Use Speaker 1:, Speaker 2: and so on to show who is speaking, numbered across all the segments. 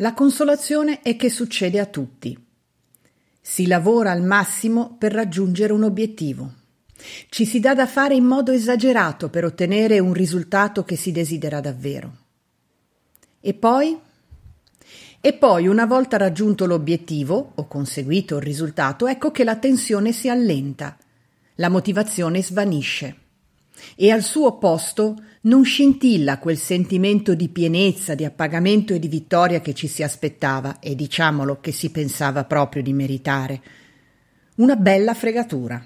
Speaker 1: La consolazione è che succede a tutti. Si lavora al massimo per raggiungere un obiettivo. Ci si dà da fare in modo esagerato per ottenere un risultato che si desidera davvero. E poi? E poi, una volta raggiunto l'obiettivo o conseguito il risultato, ecco che la tensione si allenta, la motivazione svanisce e al suo posto non scintilla quel sentimento di pienezza, di appagamento e di vittoria che ci si aspettava e diciamolo che si pensava proprio di meritare. Una bella fregatura.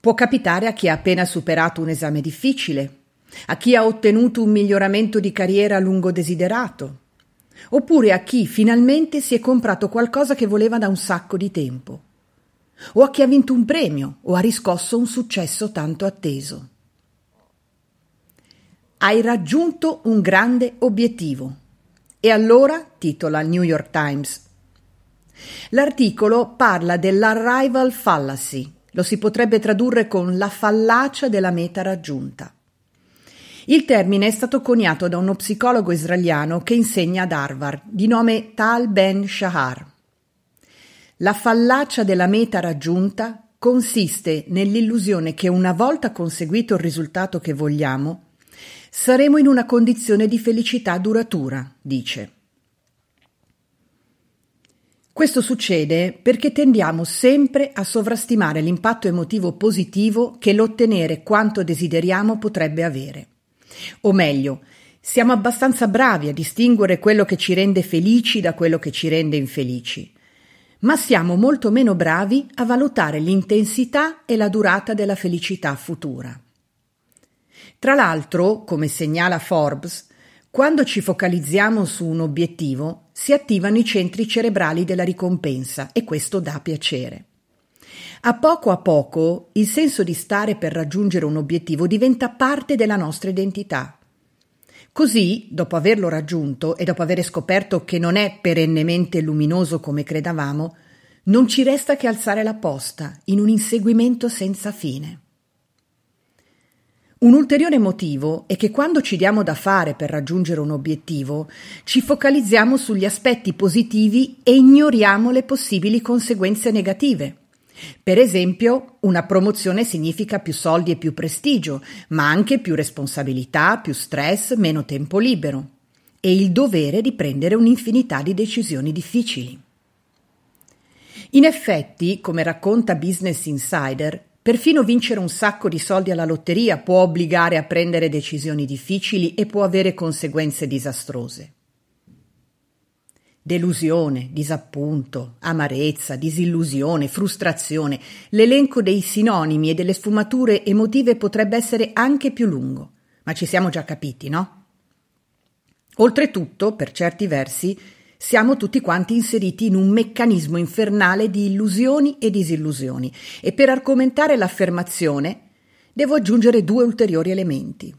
Speaker 1: Può capitare a chi ha appena superato un esame difficile, a chi ha ottenuto un miglioramento di carriera a lungo desiderato, oppure a chi finalmente si è comprato qualcosa che voleva da un sacco di tempo o a chi ha vinto un premio o ha riscosso un successo tanto atteso. Hai raggiunto un grande obiettivo. E allora, titola il New York Times, l'articolo parla dell'arrival fallacy, lo si potrebbe tradurre con la fallacia della meta raggiunta. Il termine è stato coniato da uno psicologo israeliano che insegna ad Harvard, di nome Tal Ben Shahar. La fallacia della meta raggiunta consiste nell'illusione che una volta conseguito il risultato che vogliamo, saremo in una condizione di felicità duratura, dice. Questo succede perché tendiamo sempre a sovrastimare l'impatto emotivo positivo che l'ottenere quanto desideriamo potrebbe avere. O meglio, siamo abbastanza bravi a distinguere quello che ci rende felici da quello che ci rende infelici ma siamo molto meno bravi a valutare l'intensità e la durata della felicità futura. Tra l'altro, come segnala Forbes, quando ci focalizziamo su un obiettivo, si attivano i centri cerebrali della ricompensa e questo dà piacere. A poco a poco il senso di stare per raggiungere un obiettivo diventa parte della nostra identità Così, dopo averlo raggiunto e dopo aver scoperto che non è perennemente luminoso come credavamo, non ci resta che alzare la posta in un inseguimento senza fine. Un ulteriore motivo è che quando ci diamo da fare per raggiungere un obiettivo, ci focalizziamo sugli aspetti positivi e ignoriamo le possibili conseguenze negative. Per esempio, una promozione significa più soldi e più prestigio, ma anche più responsabilità, più stress, meno tempo libero e il dovere di prendere un'infinità di decisioni difficili. In effetti, come racconta Business Insider, perfino vincere un sacco di soldi alla lotteria può obbligare a prendere decisioni difficili e può avere conseguenze disastrose. Delusione, disappunto, amarezza, disillusione, frustrazione, l'elenco dei sinonimi e delle sfumature emotive potrebbe essere anche più lungo, ma ci siamo già capiti, no? Oltretutto, per certi versi, siamo tutti quanti inseriti in un meccanismo infernale di illusioni e disillusioni e per argomentare l'affermazione devo aggiungere due ulteriori elementi.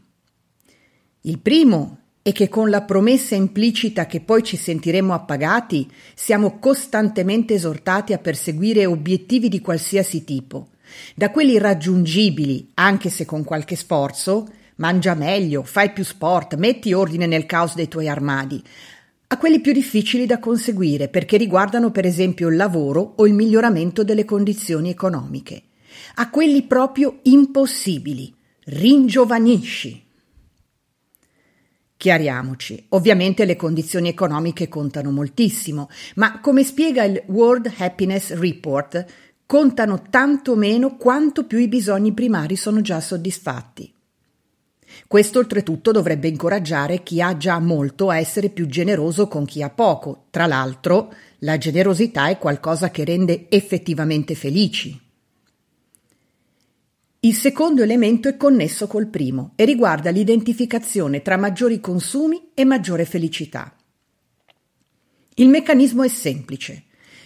Speaker 1: Il primo e che con la promessa implicita che poi ci sentiremo appagati, siamo costantemente esortati a perseguire obiettivi di qualsiasi tipo, da quelli raggiungibili, anche se con qualche sforzo, mangia meglio, fai più sport, metti ordine nel caos dei tuoi armadi, a quelli più difficili da conseguire perché riguardano per esempio il lavoro o il miglioramento delle condizioni economiche, a quelli proprio impossibili, ringiovanisci. Chiariamoci, ovviamente le condizioni economiche contano moltissimo, ma come spiega il World Happiness Report, contano tanto meno quanto più i bisogni primari sono già soddisfatti. Questo oltretutto dovrebbe incoraggiare chi ha già molto a essere più generoso con chi ha poco. Tra l'altro, la generosità è qualcosa che rende effettivamente felici. Il secondo elemento è connesso col primo e riguarda l'identificazione tra maggiori consumi e maggiore felicità. Il meccanismo è semplice.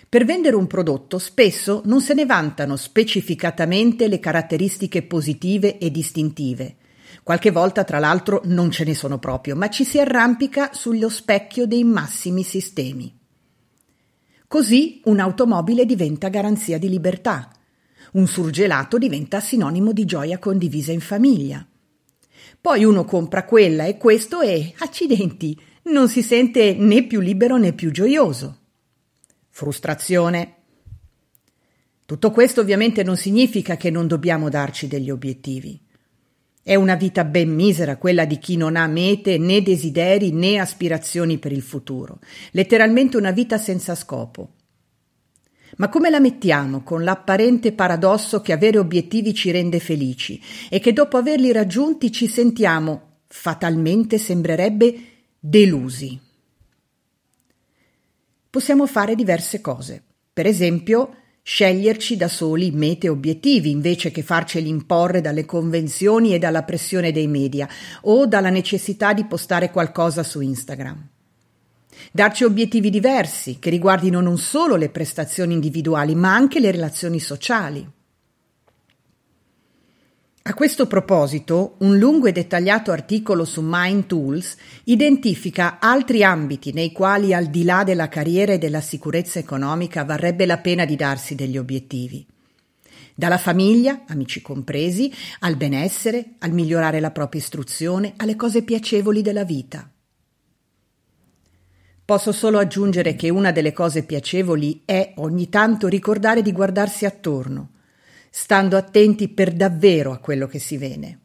Speaker 1: Per vendere un prodotto spesso non se ne vantano specificatamente le caratteristiche positive e distintive. Qualche volta, tra l'altro, non ce ne sono proprio, ma ci si arrampica sullo specchio dei massimi sistemi. Così un'automobile diventa garanzia di libertà, un surgelato diventa sinonimo di gioia condivisa in famiglia. Poi uno compra quella e questo e, accidenti, non si sente né più libero né più gioioso. Frustrazione. Tutto questo ovviamente non significa che non dobbiamo darci degli obiettivi. È una vita ben misera quella di chi non ha mete né desideri né aspirazioni per il futuro, letteralmente una vita senza scopo. Ma come la mettiamo con l'apparente paradosso che avere obiettivi ci rende felici e che dopo averli raggiunti ci sentiamo, fatalmente sembrerebbe, delusi? Possiamo fare diverse cose. Per esempio, sceglierci da soli mete e obiettivi invece che farceli imporre dalle convenzioni e dalla pressione dei media o dalla necessità di postare qualcosa su Instagram darci obiettivi diversi che riguardino non solo le prestazioni individuali ma anche le relazioni sociali. A questo proposito, un lungo e dettagliato articolo su Mind Tools identifica altri ambiti nei quali al di là della carriera e della sicurezza economica varrebbe la pena di darsi degli obiettivi. Dalla famiglia, amici compresi, al benessere, al migliorare la propria istruzione, alle cose piacevoli della vita. Posso solo aggiungere che una delle cose piacevoli è ogni tanto ricordare di guardarsi attorno, stando attenti per davvero a quello che si vede.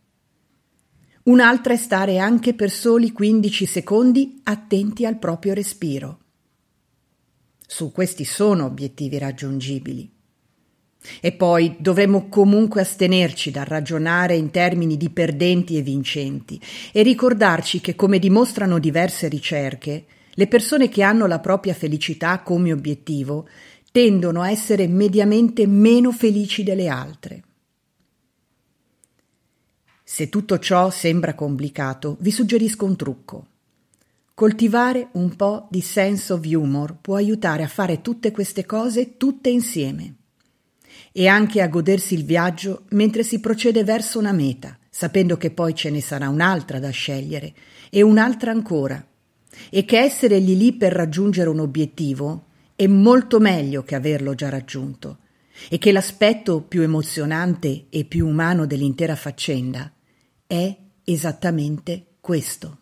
Speaker 1: Un'altra è stare anche per soli 15 secondi attenti al proprio respiro. Su questi sono obiettivi raggiungibili. E poi dovremmo comunque astenerci dal ragionare in termini di perdenti e vincenti e ricordarci che, come dimostrano diverse ricerche, le persone che hanno la propria felicità come obiettivo tendono a essere mediamente meno felici delle altre. Se tutto ciò sembra complicato, vi suggerisco un trucco. Coltivare un po' di sense of humor può aiutare a fare tutte queste cose tutte insieme e anche a godersi il viaggio mentre si procede verso una meta, sapendo che poi ce ne sarà un'altra da scegliere e un'altra ancora e che essere lì lì per raggiungere un obiettivo è molto meglio che averlo già raggiunto e che l'aspetto più emozionante e più umano dell'intera faccenda è esattamente questo.